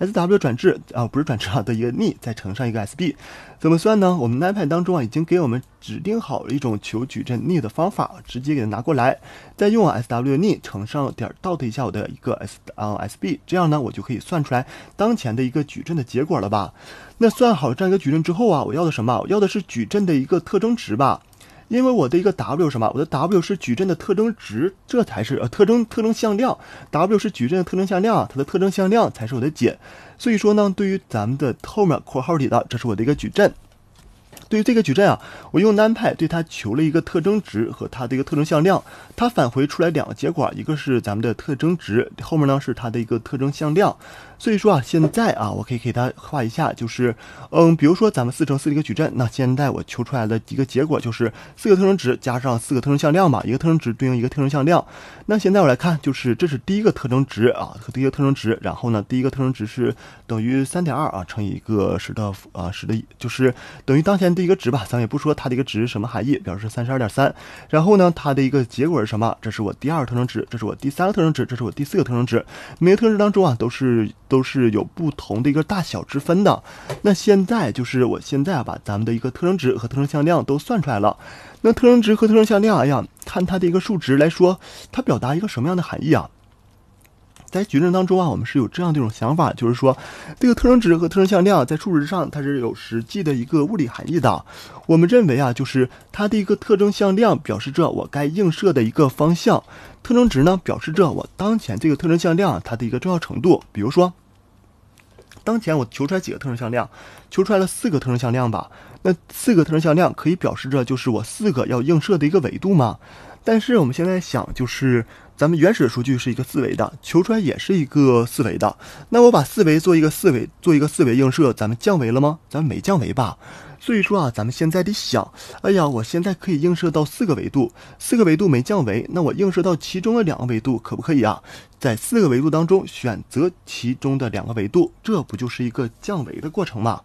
S W 转置啊，不是转置啊，的一个逆再乘上一个 S B，怎么算呢？我们 iPad 当中啊已经给我们指定好了一种求矩阵逆的方法，直接给它拿过来，再用 S W 逆乘上点儿 dot 一下我的一个 S 啊 S B，这样呢我就可以算出来当前的一个矩阵的结果了吧？那算好这样一个矩阵之后啊，我要的什么？我要的是矩阵的一个特征值吧？因为我的一个 W 什么，我的 W 是矩阵的特征值，这才是呃特征特征向量，W 是矩阵的特征向量，它的特征向量才是我的解。所以说呢，对于咱们的后面括号里的，这是我的一个矩阵。对于这个矩阵啊，我用 numpy 对它求了一个特征值和它的一个特征向量，它返回出来两个结果，一个是咱们的特征值，后面呢是它的一个特征向量。所以说啊，现在啊，我可以给它画一下，就是嗯，比如说咱们四乘四的一个矩阵，那现在我求出来的一个结果就是四个特征值加上四个特征向量嘛，一个特征值对应一个特征向量。那现在我来看，就是这是第一个特征值啊，第一个特征值，然后呢，第一个特征值是等于三点二啊乘以一个十的啊十的，就是等于当前。一个值吧，咱也不说它的一个值什么含义，表示三十二点三。然后呢，它的一个结果是什么？这是我第二个特征值，这是我第三个特征值，这是我第四个特征值。每个特征值当中啊，都是都是有不同的一个大小之分的。那现在就是我现在把咱们的一个特征值和特征向量都算出来了。那特征值和特征向量，哎呀，看它的一个数值来说，它表达一个什么样的含义啊？在矩阵当中啊，我们是有这样的一种想法，就是说，这个特征值和特征向量在数值上它是有实际的一个物理含义的。我们认为啊，就是它的一个特征向量表示着我该映射的一个方向，特征值呢表示着我当前这个特征向量它的一个重要程度。比如说。当前我求出来几个特征向量？求出来了四个特征向量吧。那四个特征向量可以表示着就是我四个要映射的一个维度吗？但是我们现在想，就是咱们原始数据是一个四维的，求出来也是一个四维的。那我把四维做一个四维做一个四维映射，咱们降维了吗？咱们没降维吧？所以说啊，咱们现在得想，哎呀，我现在可以映射到四个维度，四个维度没降维，那我映射到其中的两个维度，可不可以啊？在四个维度当中选择其中的两个维度，这不就是一个降维的过程吗？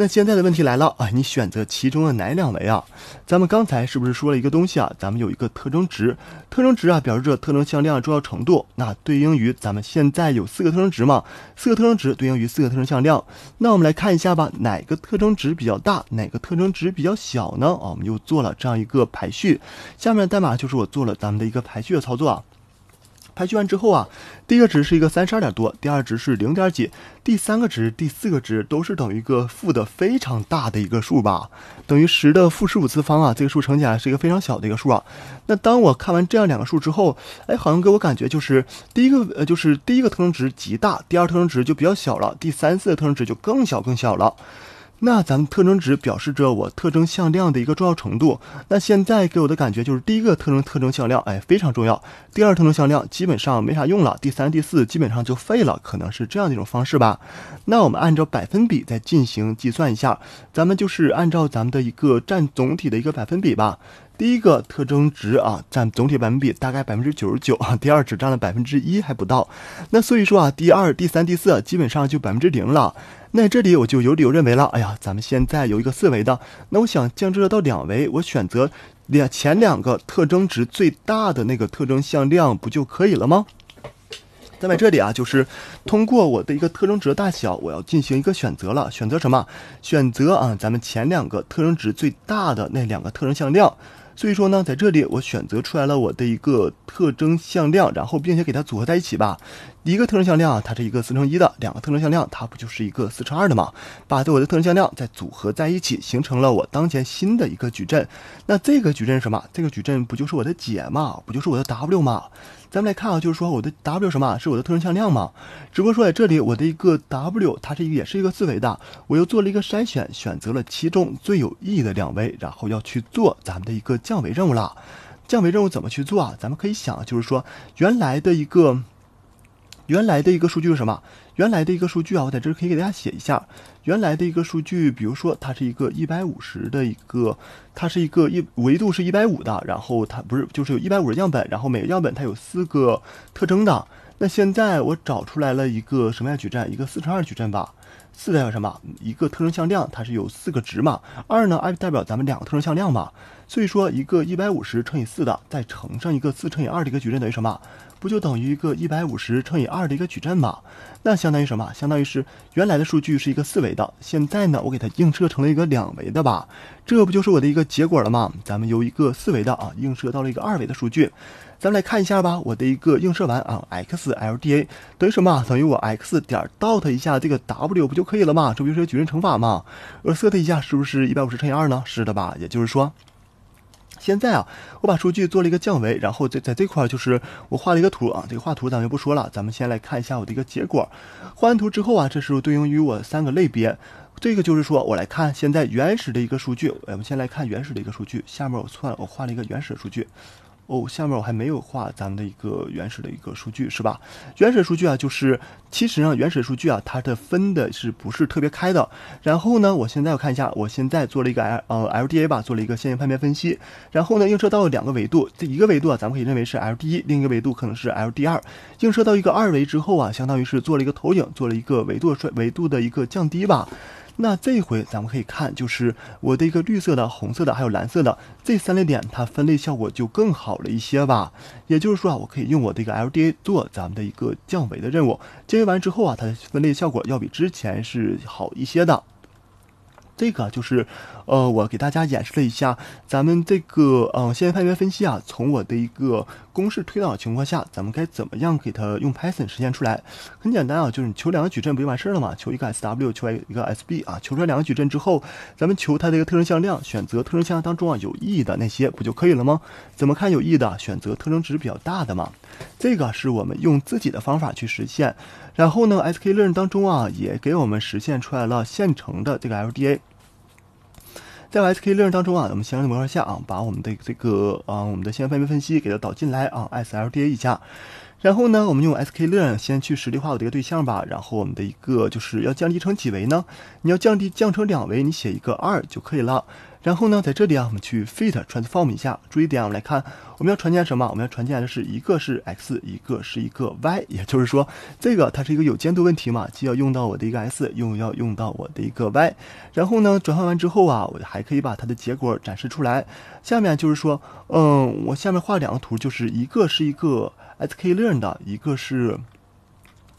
那现在的问题来了啊，你选择其中的哪两维啊？咱们刚才是不是说了一个东西啊？咱们有一个特征值，特征值啊表示着特征向量的重要程度。那对应于咱们现在有四个特征值嘛？四个特征值对应于四个特征向量。那我们来看一下吧，哪个特征值比较大，哪个特征值比较小呢？啊，我们又做了这样一个排序。下面代码就是我做了咱们的一个排序的操作啊。排序完之后啊，第一个值是一个三十二点多，第二值是零点几，第三个值、第四个值都是等于一个负的非常大的一个数吧，等于十的负十五次方啊，这个数乘起来是一个非常小的一个数啊。那当我看完这样两个数之后，哎，好像给我感觉就是第一个呃，就是第一个特征值极大，第二特征值就比较小了，第三、次的特征值就更小更小了。那咱们特征值表示着我特征向量的一个重要程度。那现在给我的感觉就是，第一个特征特征向量，哎，非常重要；第二特征向量基本上没啥用了；第三、第四基本上就废了，可能是这样的一种方式吧。那我们按照百分比再进行计算一下，咱们就是按照咱们的一个占总体的一个百分比吧。第一个特征值啊，占总体百分比大概百分之九十九啊，第二只占了百分之一还不到，那所以说啊，第二、第三、第四基本上就百分之零了。那这里我就有理由认为了，哎呀，咱们现在有一个四维的，那我想降至到两维，我选择两前两个特征值最大的那个特征向量不就可以了吗？那么这里啊，就是通过我的一个特征值的大小，我要进行一个选择了，选择什么？选择啊，咱们前两个特征值最大的那两个特征向量。所以说呢，在这里我选择出来了我的一个特征向量，然后并且给它组合在一起吧。一个特征向量，它是一个四乘一的；两个特征向量，它不就是一个四乘二的吗？把我的特征向量再组合在一起，形成了我当前新的一个矩阵。那这个矩阵什么？这个矩阵不就是我的解吗？不就是我的 W 吗？咱们来看啊，就是说我的 W 什么？是我的特征向量吗？只不过说在这里，我的一个 W 它是一个也是一个四维的，我又做了一个筛选，选择了其中最有意义的两维，然后要去做咱们的一个降维任务了。降维任务怎么去做啊？咱们可以想，就是说原来的一个。原来的一个数据是什么？原来的一个数据啊，我在这可以给大家写一下。原来的一个数据，比如说它是一个一百五十的一个，它是一个一维度是一百五的，然后它不是就是有一百五十样本，然后每个样本它有四个特征的。那现在我找出来了一个什么样矩阵？一个四乘二矩阵吧。四代表什么？一个特征向量，它是有四个值嘛。二呢，二代表咱们两个特征向量嘛。所以说，一个一百五十乘以四的，再乘上一个四乘以二的一个矩阵，等于什么？不就等于一个一百五十乘以二的一个矩阵吗？那相当于什么？相当于是原来的数据是一个四维的，现在呢，我给它映射成了一个两维的吧。这不就是我的一个结果了吗？咱们由一个四维的啊，映射到了一个二维的数据。咱们来看一下吧，我的一个映射完啊，x_lda 等于什么？等于我 x 点 dot 一下这个 w 不就可以了吗？这不就是矩阵乘法吗？我设它一下，是不是一百五十乘以二呢？是的吧？也就是说，现在啊，我把数据做了一个降维，然后在在这块儿就是我画了一个图啊，这个画图咱们就不说了，咱们先来看一下我的一个结果。画完图之后啊，这是对应于我三个类别，这个就是说我来看现在原始的一个数据，我们先来看原始的一个数据，下面我算了，我画了一个原始数据。哦，下面我还没有画咱们的一个原始的一个数据，是吧？原始数据啊，就是其实上原始数据啊，它的分的是不是特别开的？然后呢，我现在我看一下，我现在做了一个 L 呃 LDA 吧，做了一个线性判别分析。然后呢，映射到了两个维度，这一个维度啊，咱们可以认为是 LD 一，另一个维度可能是 LD 二，映射到一个二维之后啊，相当于是做了一个投影，做了一个维度衰维度的一个降低吧。那这回咱们可以看，就是我的一个绿色的、红色的，还有蓝色的这三类点，它分类效果就更好了一些吧。也就是说啊，我可以用我的一个 LDA 做咱们的一个降维的任务，降维完之后啊，它的分类效果要比之前是好一些的。这个就是，呃，我给大家演示了一下，咱们这个，嗯，线性判别分析啊，从我的一个公式推导情况下，咱们该怎么样给它用 Python 实现出来？很简单啊，就是你求两个矩阵不就完事了吗？求一个 S W，求一个 S B，啊，求出来两个矩阵之后，咱们求它的一个特征向量，选择特征向量当中啊有意义的那些不就可以了吗？怎么看有意义的？选择特征值比较大的嘛。这个是我们用自己的方法去实现。然后呢，S K 论 n 当中啊，也给我们实现出来了现成的这个 L D A。在 S K 六当中啊，我们相应的模块下啊，把我们的这个啊，我们的先分别分析给它导进来啊，S L D A 一下。然后呢，我们用 S K 六先去实例化我的一个对象吧。然后我们的一个就是要降低成几维呢？你要降低降成两维，你写一个二就可以了。然后呢，在这里啊，我们去 fit transform 一下。注意点，我们来看，我们要传进来什么？我们要传进来的是，一个是 x，一个是一个 y，也就是说，这个它是一个有监督问题嘛，既要用到我的一个 s，又要用到我的一个 y。然后呢，转换完之后啊，我还可以把它的结果展示出来。下面就是说，嗯，我下面画两个图，就是一个是一个 s k learn 的，一个是。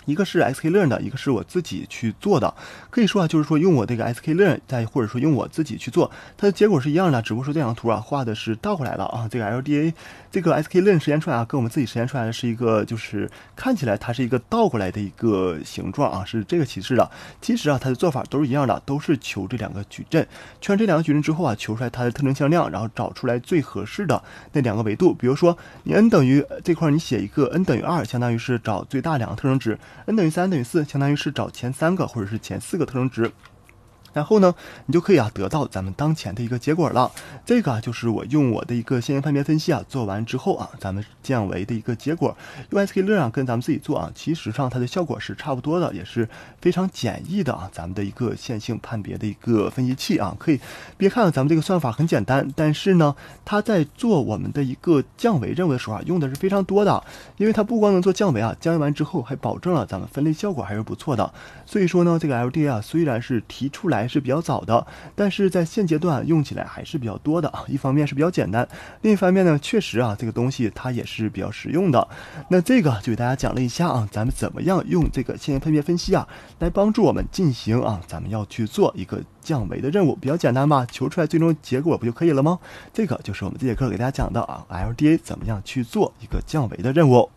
一个是 S K Learn 的，一个是我自己去做的，可以说啊，就是说用我这个 S K Learn 再或者说用我自己去做，它的结果是一样的，只不过说这张图啊画的是倒过来了啊。这个 L D A 这个 S K Learn 实验来啊，跟我们自己实验出来的是一个，就是看起来它是一个倒过来的一个形状啊，是这个形式的。其实啊，它的做法都是一样的，都是求这两个矩阵，圈这两个矩阵之后啊，求出来它的特征向量，然后找出来最合适的那两个维度。比如说你 n 等于这块，你写一个 n 等于二，相当于是找最大两个特征值。n 等于三等于四，相当于是找前三个或者是前四个特征值。然后呢，你就可以啊得到咱们当前的一个结果了。这个就是我用我的一个线性判别分析啊做完之后啊，咱们降维的一个结果。USK Learn 跟咱们自己做啊，其实上它的效果是差不多的，也是非常简易的啊。咱们的一个线性判别的一个分析器啊，可以。别看咱们这个算法很简单，但是呢，它在做我们的一个降维任务的时候啊，用的是非常多的，因为它不光能做降维啊，降维完之后还保证了咱们分类效果还是不错的。所以说呢，这个 LDA 虽然是提出来，还是比较早的，但是在现阶段用起来还是比较多的啊。一方面是比较简单，另一方面呢，确实啊，这个东西它也是比较实用的。那这个就给大家讲了一下啊，咱们怎么样用这个线性判别分析啊，来帮助我们进行啊，咱们要去做一个降维的任务，比较简单吧？求出来最终结果不就可以了吗？这个就是我们这节课给大家讲的啊，LDA 怎么样去做一个降维的任务。